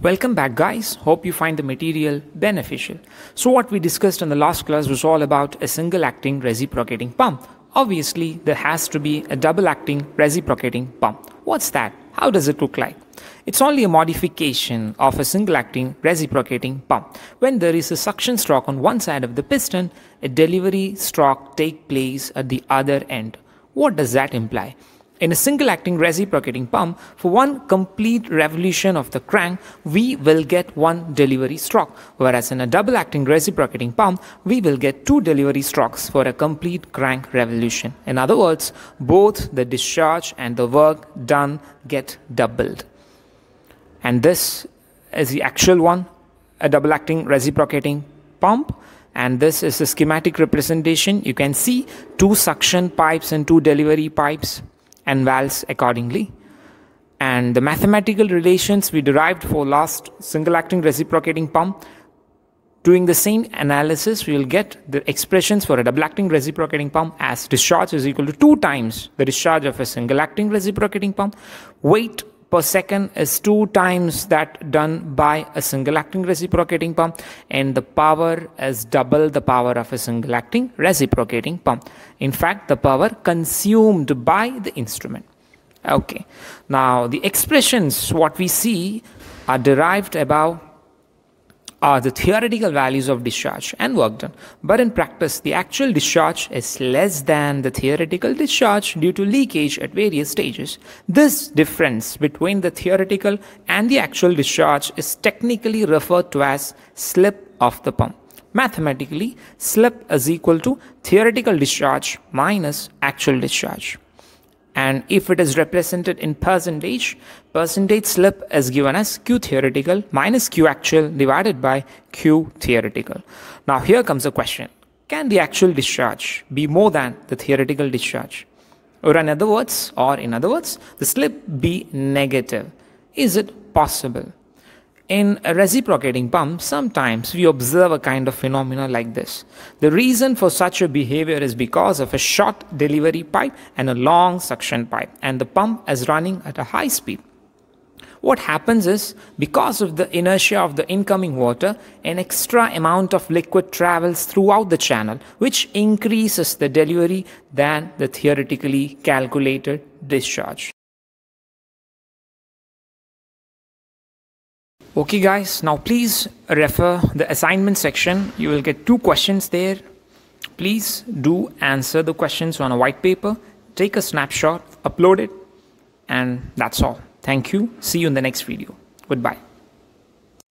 Welcome back guys, hope you find the material beneficial. So what we discussed in the last class was all about a single acting reciprocating pump. Obviously, there has to be a double acting reciprocating pump. What's that? How does it look like? It's only a modification of a single acting reciprocating pump. When there is a suction stroke on one side of the piston, a delivery stroke takes place at the other end. What does that imply? In a single acting reciprocating pump, for one complete revolution of the crank, we will get one delivery stroke, whereas in a double acting reciprocating pump, we will get two delivery strokes for a complete crank revolution. In other words, both the discharge and the work done get doubled. And this is the actual one, a double acting reciprocating pump and this is a schematic representation. You can see two suction pipes and two delivery pipes and valves accordingly. And the mathematical relations we derived for last single acting reciprocating pump, doing the same analysis, we will get the expressions for a double acting reciprocating pump as discharge is equal to two times the discharge of a single acting reciprocating pump, weight per second is two times that done by a single acting reciprocating pump and the power is double the power of a single acting reciprocating pump in fact the power consumed by the instrument okay now the expressions what we see are derived above are the theoretical values of discharge and work done. But in practice, the actual discharge is less than the theoretical discharge due to leakage at various stages. This difference between the theoretical and the actual discharge is technically referred to as slip of the pump. Mathematically, slip is equal to theoretical discharge minus actual discharge. And if it is represented in percentage, percentage slip is given as Q theoretical minus Q actual divided by Q theoretical. Now here comes a question. Can the actual discharge be more than the theoretical discharge? Or in other words, or in other words, the slip be negative. Is it possible? In a reciprocating pump, sometimes we observe a kind of phenomena like this. The reason for such a behavior is because of a short delivery pipe and a long suction pipe, and the pump is running at a high speed. What happens is, because of the inertia of the incoming water, an extra amount of liquid travels throughout the channel, which increases the delivery than the theoretically calculated discharge. Okay guys, now please refer the assignment section. You will get two questions there. Please do answer the questions on a white paper. Take a snapshot, upload it, and that's all. Thank you. See you in the next video. Goodbye.